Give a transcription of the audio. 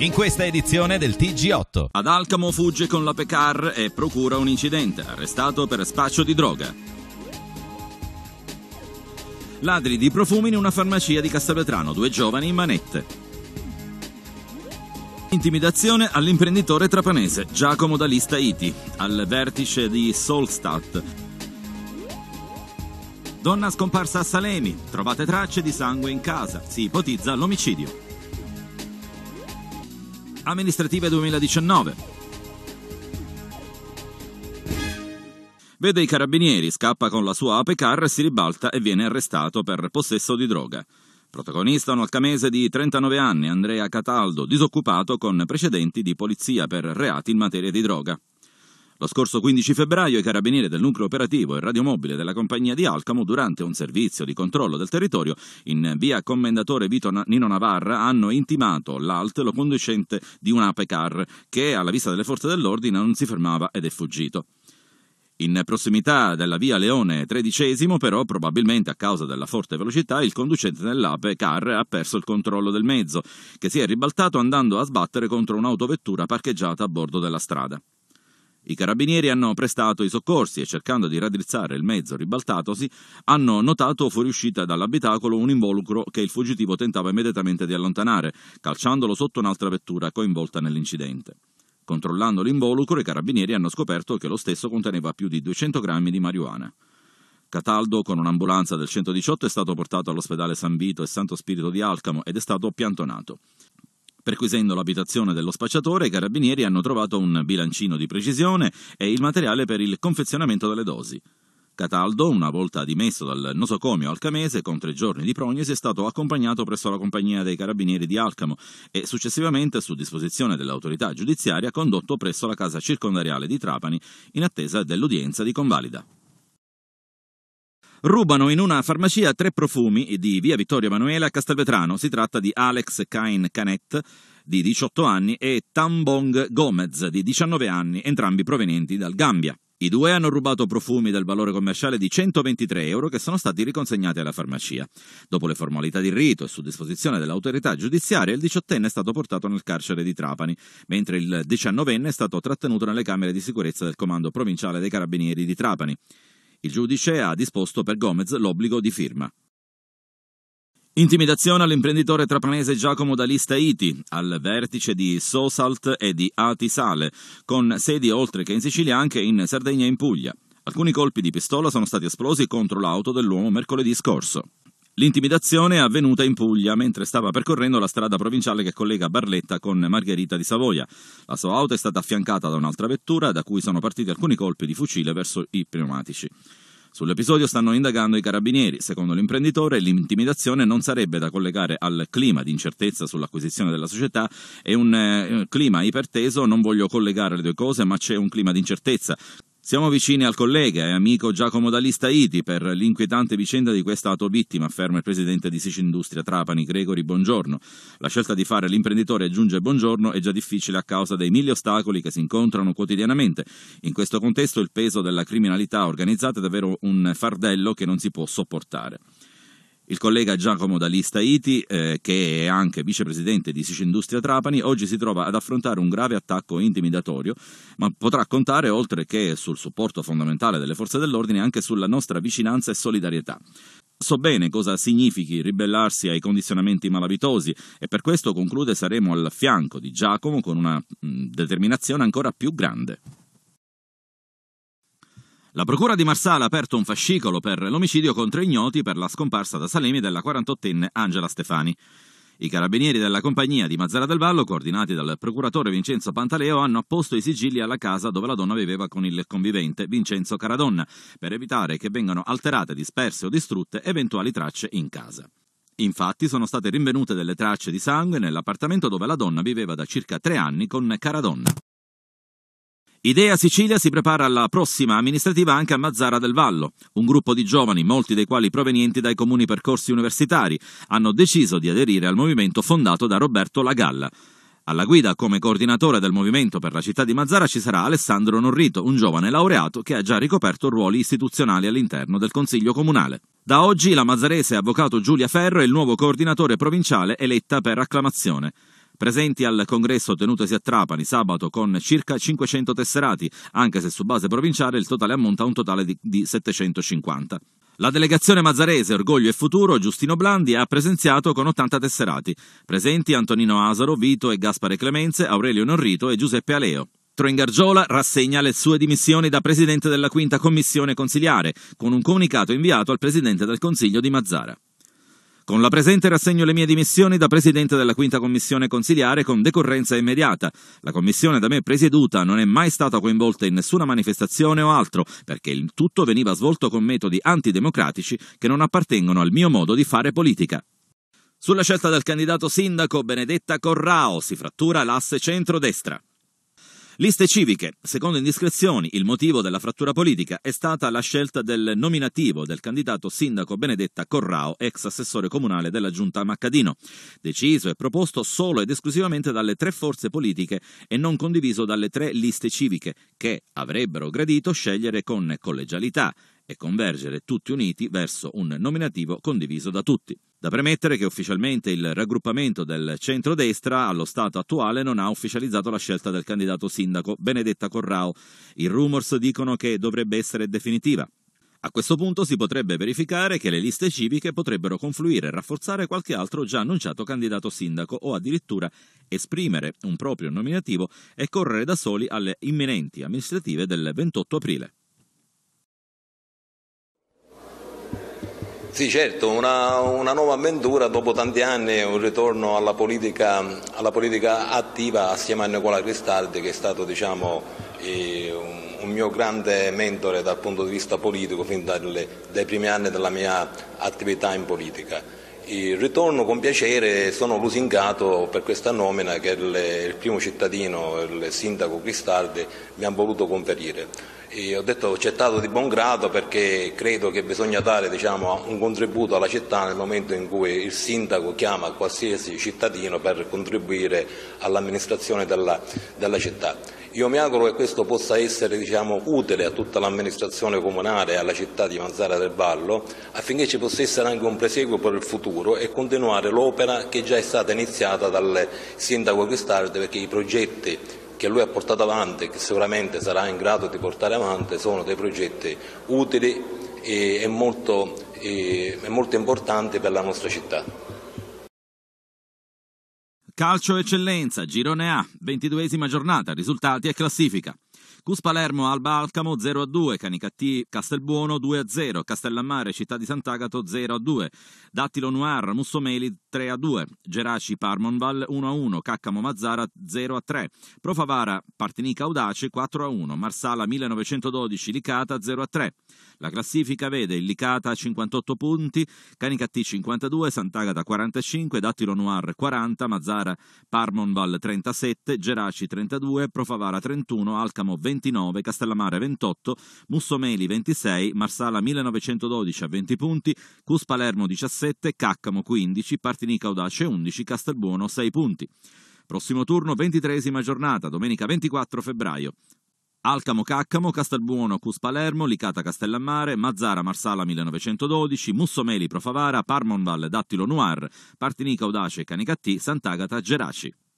in questa edizione del TG8. Ad Alcamo fugge con la Pecar e procura un incidente, arrestato per spaccio di droga. Ladri di profumi in una farmacia di Castelvetrano, due giovani in manette. Intimidazione all'imprenditore trapanese Giacomo D'Alista Iti, al vertice di Solstat. Donna scomparsa a Salemi, trovate tracce di sangue in casa, si ipotizza l'omicidio amministrative 2019. Vede i carabinieri, scappa con la sua apecar, si ribalta e viene arrestato per possesso di droga. Protagonista un alcamese di 39 anni, Andrea Cataldo, disoccupato con precedenti di polizia per reati in materia di droga. Lo scorso 15 febbraio i carabinieri del nucleo operativo e radiomobile della compagnia di Alcamo, durante un servizio di controllo del territorio in via Commendatore Vito Nino Navarra, hanno intimato l'alt lo conducente di un apecar che alla vista delle forze dell'ordine non si fermava ed è fuggito. In prossimità della via Leone XIII, però, probabilmente a causa della forte velocità, il conducente dell'ape car ha perso il controllo del mezzo, che si è ribaltato andando a sbattere contro un'autovettura parcheggiata a bordo della strada. I carabinieri hanno prestato i soccorsi e cercando di raddrizzare il mezzo ribaltatosi, hanno notato fuoriuscita dall'abitacolo un involucro che il fuggitivo tentava immediatamente di allontanare, calciandolo sotto un'altra vettura coinvolta nell'incidente. Controllando l'involucro, i carabinieri hanno scoperto che lo stesso conteneva più di 200 grammi di marijuana. Cataldo, con un'ambulanza del 118, è stato portato all'ospedale San Vito e Santo Spirito di Alcamo ed è stato piantonato. Perquisendo l'abitazione dello spacciatore, i carabinieri hanno trovato un bilancino di precisione e il materiale per il confezionamento delle dosi. Cataldo, una volta dimesso dal nosocomio alcamese con tre giorni di prognosi, è stato accompagnato presso la compagnia dei carabinieri di Alcamo e successivamente, su disposizione dell'autorità giudiziaria, condotto presso la casa circondariale di Trapani in attesa dell'udienza di convalida rubano in una farmacia tre profumi di via Vittorio Emanuele a Castelvetrano. Si tratta di Alex Cain Canet, di 18 anni, e Tambong Gomez, di 19 anni, entrambi provenienti dal Gambia. I due hanno rubato profumi del valore commerciale di 123 euro che sono stati riconsegnati alla farmacia. Dopo le formalità di rito e su disposizione dell'autorità giudiziaria, il diciottenne è stato portato nel carcere di Trapani, mentre il diciannovenne è stato trattenuto nelle camere di sicurezza del comando provinciale dei carabinieri di Trapani. Il giudice ha disposto per Gomez l'obbligo di firma. Intimidazione all'imprenditore trapanese Giacomo D'Alista Iti al vertice di Sosalt e di Atisale, con sedi oltre che in Sicilia anche in Sardegna e in Puglia. Alcuni colpi di pistola sono stati esplosi contro l'auto dell'uomo mercoledì scorso. L'intimidazione è avvenuta in Puglia mentre stava percorrendo la strada provinciale che collega Barletta con Margherita di Savoia. La sua auto è stata affiancata da un'altra vettura da cui sono partiti alcuni colpi di fucile verso i pneumatici. Sull'episodio stanno indagando i carabinieri. Secondo l'imprenditore, l'intimidazione non sarebbe da collegare al clima di incertezza sull'acquisizione della società. È un eh, clima iperteso, non voglio collegare le due cose, ma c'è un clima di incertezza siamo vicini al collega e amico Giacomo D'Alista Iti per l'inquietante vicenda di questa autovittima, afferma il presidente di Sicindustria Trapani, Gregori Buongiorno. La scelta di fare l'imprenditore giunge buongiorno è già difficile a causa dei mille ostacoli che si incontrano quotidianamente. In questo contesto il peso della criminalità organizzata è davvero un fardello che non si può sopportare. Il collega Giacomo D'Alista Iti, eh, che è anche vicepresidente di Sicindustria Trapani, oggi si trova ad affrontare un grave attacco intimidatorio, ma potrà contare, oltre che sul supporto fondamentale delle forze dell'ordine, anche sulla nostra vicinanza e solidarietà. So bene cosa significhi ribellarsi ai condizionamenti malavitosi e per questo conclude saremo al fianco di Giacomo con una mh, mm, determinazione ancora più grande. La procura di Marsala ha aperto un fascicolo per l'omicidio contro ignoti per la scomparsa da Salemi della 48enne Angela Stefani. I carabinieri della compagnia di Mazzara del Vallo, coordinati dal procuratore Vincenzo Pantaleo, hanno apposto i sigilli alla casa dove la donna viveva con il convivente Vincenzo Caradonna, per evitare che vengano alterate, disperse o distrutte eventuali tracce in casa. Infatti sono state rinvenute delle tracce di sangue nell'appartamento dove la donna viveva da circa tre anni con Caradonna. Idea Sicilia si prepara alla prossima amministrativa anche a Mazzara del Vallo. Un gruppo di giovani, molti dei quali provenienti dai comuni percorsi universitari, hanno deciso di aderire al movimento fondato da Roberto Lagalla. Alla guida come coordinatore del movimento per la città di Mazzara ci sarà Alessandro Norrito, un giovane laureato che ha già ricoperto ruoli istituzionali all'interno del Consiglio Comunale. Da oggi la mazzarese avvocato Giulia Ferro è il nuovo coordinatore provinciale eletta per acclamazione presenti al congresso tenutosi a Trapani sabato con circa 500 tesserati, anche se su base provinciale il totale ammonta a un totale di, di 750. La delegazione mazzarese Orgoglio e Futuro, Giustino Blandi, ha presenziato con 80 tesserati, presenti Antonino Asaro, Vito e Gaspare Clemenze, Aurelio Norrito e Giuseppe Aleo. Troingargiola rassegna le sue dimissioni da presidente della quinta commissione consiliare, con un comunicato inviato al presidente del Consiglio di Mazzara. Con la presente rassegno le mie dimissioni da presidente della quinta commissione consiliare con decorrenza immediata. La commissione da me presieduta non è mai stata coinvolta in nessuna manifestazione o altro, perché il tutto veniva svolto con metodi antidemocratici che non appartengono al mio modo di fare politica. Sulla scelta del candidato sindaco Benedetta Corrao si frattura l'asse centro-destra. Liste civiche. Secondo indiscrezioni, il motivo della frattura politica è stata la scelta del nominativo del candidato sindaco Benedetta Corrao, ex assessore comunale della giunta Maccadino, deciso e proposto solo ed esclusivamente dalle tre forze politiche e non condiviso dalle tre liste civiche, che avrebbero gradito scegliere con collegialità e convergere tutti uniti verso un nominativo condiviso da tutti. Da premettere che ufficialmente il raggruppamento del centrodestra allo stato attuale non ha ufficializzato la scelta del candidato sindaco Benedetta Corrao. I rumors dicono che dovrebbe essere definitiva. A questo punto si potrebbe verificare che le liste civiche potrebbero confluire e rafforzare qualche altro già annunciato candidato sindaco o addirittura esprimere un proprio nominativo e correre da soli alle imminenti amministrative del 28 aprile. Sì, certo, una, una, nuova avventura dopo tanti anni, un ritorno alla politica, alla politica attiva assieme a Nicola Cristaldi che è stato diciamo, un, mio grande mentore dal punto di vista politico fin dalle, dai primi anni della mia attività in politica. E ritorno con piacere, sono lusingato per questa nomina che il, il primo cittadino, il sindaco Cristaldi, mi ha voluto conferire. E ho detto accettato di buon grado perché credo che bisogna dare diciamo, un contributo alla città nel momento in cui il sindaco chiama qualsiasi cittadino per contribuire all'amministrazione della, della, città. Io mi auguro che questo possa essere diciamo, utile a tutta l'amministrazione comunale e alla città di Manzara del Vallo affinché ci possa essere anche un proseguo per il futuro e continuare l'opera che già è stata iniziata dal sindaco Cristaldi perché i progetti che lui ha portato avanti e che sicuramente sarà in grado di portare avanti sono dei progetti utili e, molto, e molto importanti per la nostra città. Calcio Eccellenza, Girone A, ventiduesima giornata, risultati e classifica. Cus Palermo Alba Alcamo 0-2, a Canicattì Castelbuono 2-0, a Castellammare Città di Sant'Agato 0-2, a Dattilo Noir Mussomeli 3-2, a Geraci Parmonval 1-1, a Caccamo Mazzara 0-3, a Profavara Partinica Audace 4-1, a Marsala 1912 Licata 0-3. a la classifica vede Illicata 58 punti, Canicattì 52, Sant'Agata 45, Dattilo Noir 40, Mazzara Parmonval 37, Geraci 32, Profavara 31, Alcamo 29, Castellamare 28, Mussomeli 26, Marsala 1912 a 20 punti, Cus Palermo 17, Caccamo 15, Partinica Audace 11, Castelbuono 6 punti. Prossimo turno, ventitresima giornata, domenica 24 febbraio. Alcamo Caccamo, Castelbuono, Cus Palermo, Licata Castellammare, Mazzara Marsala 1912, Mussomeli Profavara, Parmonval Dattilo Noir, Partinica Audace Canicattì, Sant'Agata Geraci.